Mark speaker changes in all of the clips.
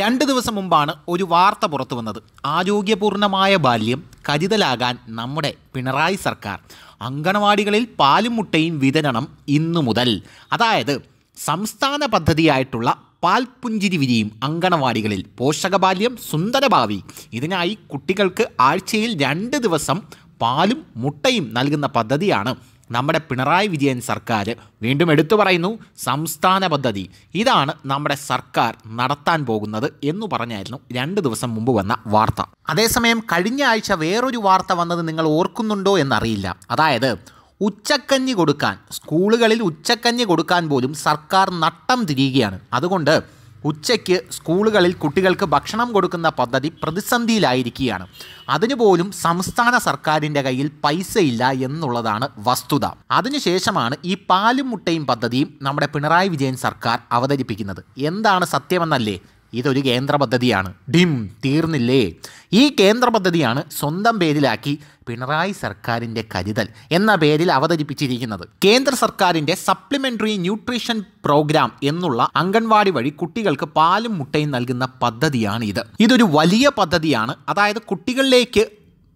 Speaker 1: രണ്ട് ദിവസം മുമ്പാണ് ഒരു വാർത്ത പുറത്തു വന്നത് ആരോഗ്യപൂർണമായ ബാല്യം കരുതലാകാൻ നമ്മുടെ പിണറായി സർക്കാർ അങ്കണവാടികളിൽ പാലും മുട്ടയും വിതരണം ഇന്നു മുതൽ അതായത് സംസ്ഥാന പദ്ധതിയായിട്ടുള്ള പാൽപുഞ്ചിരി വിരിയും അങ്കണവാടികളിൽ പോഷകബാല്യം സുന്ദരഭാവി ഇതിനായി കുട്ടികൾക്ക് ആഴ്ചയിൽ രണ്ട് ദിവസം പാലും മുട്ടയും നൽകുന്ന പദ്ധതിയാണ് നമ്മുടെ പിണറായി വിജയൻ സർക്കാർ വീണ്ടും എടുത്തു പറയുന്നു സംസ്ഥാന പദ്ധതി ഇതാണ് നമ്മുടെ സർക്കാർ നടത്താൻ പോകുന്നത് എന്ന് പറഞ്ഞായിരുന്നു രണ്ട് ദിവസം മുമ്പ് വന്ന വാർത്ത അതേസമയം കഴിഞ്ഞ ആഴ്ച വേറൊരു വാർത്ത വന്നത് നിങ്ങൾ ഓർക്കുന്നുണ്ടോ എന്നറിയില്ല അതായത് ഉച്ചക്കഞ്ഞി കൊടുക്കാൻ സ്കൂളുകളിൽ ഉച്ചക്കഞ്ഞി കൊടുക്കാൻ പോലും സർക്കാർ നട്ടം തിരിയുകയാണ് അതുകൊണ്ട് ഉച്ചയ്ക്ക് സ്കൂളുകളിൽ കുട്ടികൾക്ക് ഭക്ഷണം കൊടുക്കുന്ന പദ്ധതി പ്രതിസന്ധിയിലായിരിക്കുകയാണ് അതിനുപോലും സംസ്ഥാന സർക്കാരിൻ്റെ കയ്യിൽ പൈസയില്ല എന്നുള്ളതാണ് വസ്തുത അതിനുശേഷമാണ് ഈ പാലും മുട്ടയും പദ്ധതിയും നമ്മുടെ പിണറായി വിജയൻ സർക്കാർ അവതരിപ്പിക്കുന്നത് എന്താണ് സത്യമെന്നല്ലേ ഇതൊരു കേന്ദ്ര പദ്ധതിയാണ് ഡിം തീർന്നില്ലേ ഈ കേന്ദ്ര പദ്ധതിയാണ് സ്വന്തം പേരിലാക്കി പിണറായി സർക്കാരിൻ്റെ കരുതൽ എന്ന പേരിൽ അവതരിപ്പിച്ചിരിക്കുന്നത് കേന്ദ്ര സർക്കാരിൻ്റെ സപ്ലിമെൻ്ററി ന്യൂട്രീഷൻ പ്രോഗ്രാം എന്നുള്ള അംഗൻവാടി വഴി കുട്ടികൾക്ക് പാലും മുട്ടയും നൽകുന്ന പദ്ധതിയാണ് ഇത് ഇതൊരു വലിയ പദ്ധതിയാണ് അതായത് കുട്ടികളിലേക്ക്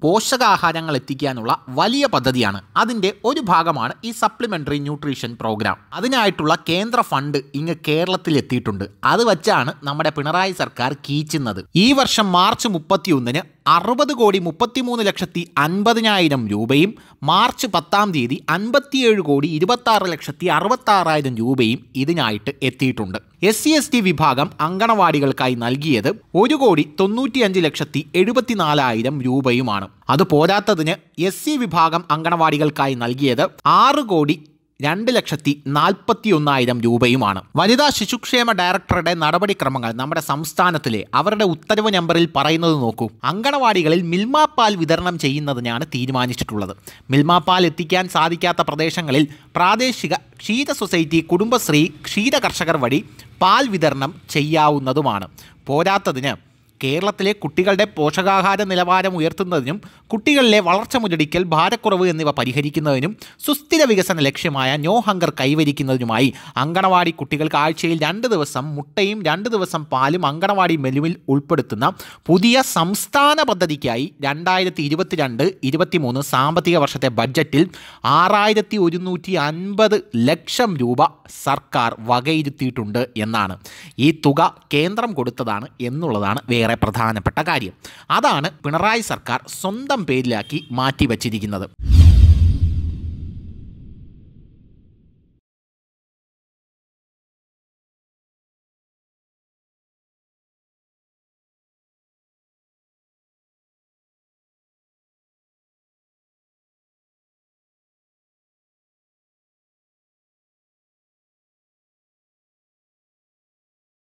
Speaker 1: പോഷകാഹാരങ്ങൾ എത്തിക്കാനുള്ള വലിയ പദ്ധതിയാണ് അതിൻ്റെ ഒരു ഭാഗമാണ് ഈ സപ്ലിമെൻ്ററി ന്യൂട്രീഷൻ പ്രോഗ്രാം അതിനായിട്ടുള്ള കേന്ദ്ര ഫണ്ട് ഇങ്ങ് കേരളത്തിൽ എത്തിയിട്ടുണ്ട് അത് വച്ചാണ് നമ്മുടെ പിണറായി സർക്കാർ കീച്ചുന്നത് ഈ വർഷം മാർച്ച് മുപ്പത്തിയൊന്നിന് അറുപത് കോടി മുപ്പത്തിമൂന്ന് ലക്ഷത്തി അൻപതിനായിരം രൂപയും മാർച്ച് പത്താം തീയതി അൻപത്തിയേഴ് കോടി ഇരുപത്താറ് ലക്ഷത്തി അറുപത്താറായിരം രൂപയും ഇതിനായിട്ട് എത്തിയിട്ടുണ്ട് എസ് സി എസ് ടി വിഭാഗം അങ്കണവാടികൾക്കായി നൽകിയത് ഒരു കോടി തൊണ്ണൂറ്റിയഞ്ച് ലക്ഷത്തി എഴുപത്തിനാലായിരം രൂപയുമാണ് അത് പോരാത്തതിന് എസ് സി വിഭാഗം അങ്കണവാടികൾക്കായി നൽകിയത് ആറ് കോടി രണ്ട് ലക്ഷത്തി ഒന്നായിരം രൂപയുമാണ് വനിതാ ശിശുക്ഷേമ ഡയറക്ടറുടെ നടപടിക്രമങ്ങൾ നമ്മുടെ സംസ്ഥാനത്തിലെ അവരുടെ ഉത്തരവ് നമ്പറിൽ പറയുന്നത് നോക്കൂ അങ്കണവാടികളിൽ മിൽമാപ്പാൽ വിതരണം ചെയ്യുന്നതിനാണ് തീരുമാനിച്ചിട്ടുള്ളത് മിൽമാപ്പാൽ എത്തിക്കാൻ സാധിക്കാത്ത പ്രദേശങ്ങളിൽ പ്രാദേശിക ക്ഷീര സൊസൈറ്റി കുടുംബശ്രീ ക്ഷീര കർഷകർ വഴി പാൽ വിതരണം ചെയ്യാവുന്നതുമാണ് പോരാത്തതിന് കേരളത്തിലെ കുട്ടികളുടെ പോഷകാഹാര നിലവാരം ഉയർത്തുന്നതിനും കുട്ടികളിലെ വളർച്ച മുരടിക്കൽ ഭാരക്കുറവ് എന്നിവ പരിഹരിക്കുന്നതിനും സുസ്ഥിര വികസന ലക്ഷ്യമായ നോ ഹങ്കർ കൈവരിക്കുന്നതിനുമായി അങ്കണവാടി കുട്ടികൾക്ക് ആഴ്ചയിൽ രണ്ട് ദിവസം മുട്ടയും രണ്ട് ദിവസം പാലും അങ്കണവാടി മെനുവിൽ ഉൾപ്പെടുത്തുന്ന പുതിയ സംസ്ഥാന പദ്ധതിക്കായി രണ്ടായിരത്തി ഇരുപത്തിരണ്ട് ഇരുപത്തിമൂന്ന് സാമ്പത്തിക വർഷത്തെ ബഡ്ജറ്റിൽ ആറായിരത്തി ഒരുന്നൂറ്റി അൻപത് ലക്ഷം രൂപ സർക്കാർ വകയിരുത്തിയിട്ടുണ്ട് എന്നാണ് ഈ തുക കേന്ദ്രം കൊടുത്തതാണ് എന്നുള്ളതാണ് വേറെ ഏറെ പ്രധാനപ്പെട്ട കാര്യം അതാണ് പിണറായി സർക്കാർ സ്വന്തം പേരിലാക്കി മാറ്റിവച്ചിരിക്കുന്നത്